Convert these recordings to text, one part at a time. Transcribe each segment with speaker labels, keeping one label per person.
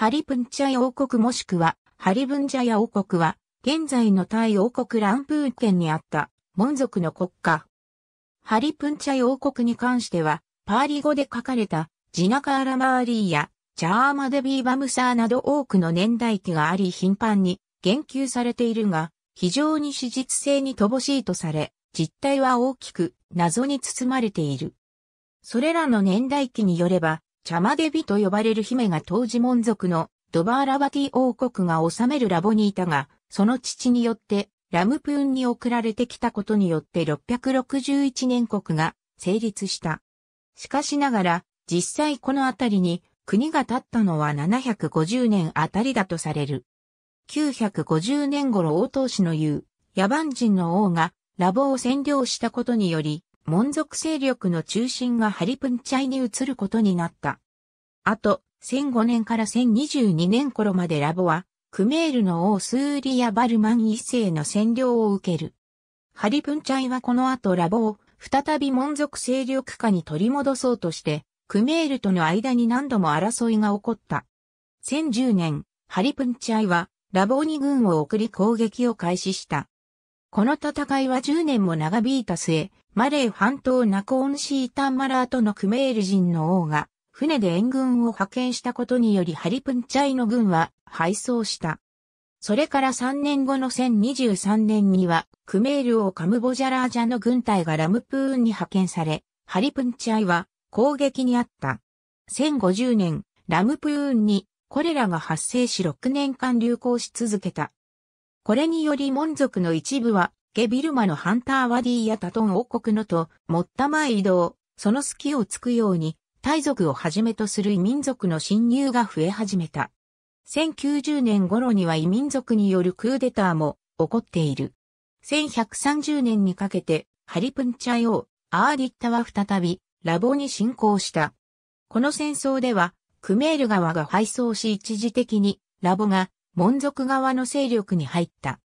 Speaker 1: ハリプンチャイ王国もしくは、ハリブンジャヤ王国は、現在のタイ王国ランプー県にあった、モン族の国家。ハリプンチャイ王国に関しては、パーリ語で書かれた、ジナカーラマーリーや、チャーマデビーバムサーなど多くの年代記があり頻繁に言及されているが、非常に史実性に乏しいとされ、実態は大きく謎に包まれている。それらの年代記によれば、チャマデビと呼ばれる姫が当時門族のドバーラバティ王国が治めるラボにいたが、その父によってラムプーンに送られてきたことによって661年国が成立した。しかしながら、実際この辺りに国が建ったのは750年あたりだとされる。950年頃王答氏の言う、野蛮人の王がラボを占領したことにより、門族勢力の中心がハリプンチャイに移ることになった。あと、1005年から1022年頃までラボは、クメールの王スーリやバルマン一世の占領を受ける。ハリプンチャイはこの後ラボを再び門族勢力下に取り戻そうとして、クメールとの間に何度も争いが起こった。1010年、ハリプンチャイはラボに軍を送り攻撃を開始した。この戦いは10年も長引いた末、マレー半島ナコーンシータンマラートのクメール人の王が、船で援軍を派遣したことによりハリプンチャイの軍は敗走した。それから3年後の1023年には、クメール王カムボジャラージャの軍隊がラムプーンに派遣され、ハリプンチャイは攻撃にあった。1050年、ラムプーンにこれらが発生し6年間流行し続けた。これによりモン族の一部はゲビルマのハンターワディやタトン王国のと、もったま移動、その隙をつくように、タイ族をはじめとする異民族の侵入が増え始めた。1090年頃には異民族によるクーデターも起こっている。1130年にかけて、ハリプンチャヨ王、アーディッタは再び、ラボに侵攻した。この戦争では、クメール川が敗走し一時的に、ラボが、門族側の勢力に入った。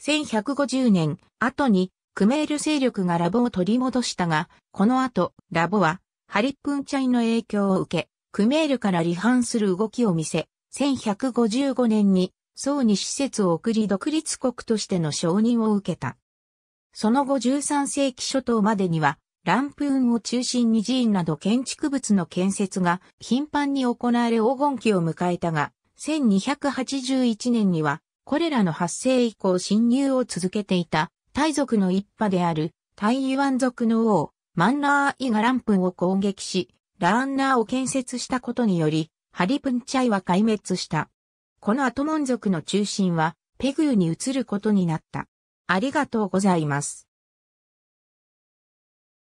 Speaker 1: 1150年、後に、クメール勢力がラボを取り戻したが、この後、ラボは、ハリップンチャイの影響を受け、クメールから離反する動きを見せ、1155年に、宋に施設を送り独立国としての承認を受けた。その後13世紀初頭までには、ランプーンを中心に寺院など建築物の建設が頻繁に行われ黄金期を迎えたが、1281年にはこれらの発生以降侵入を続けていた、タイ族の一派である、ワン族の王、マンラー・イガランプンを攻撃し、ラーンナーを建設したことにより、ハリプンチャイは壊滅した。この後門族の中心は、ペグーに移ることになった。ありがとうございます。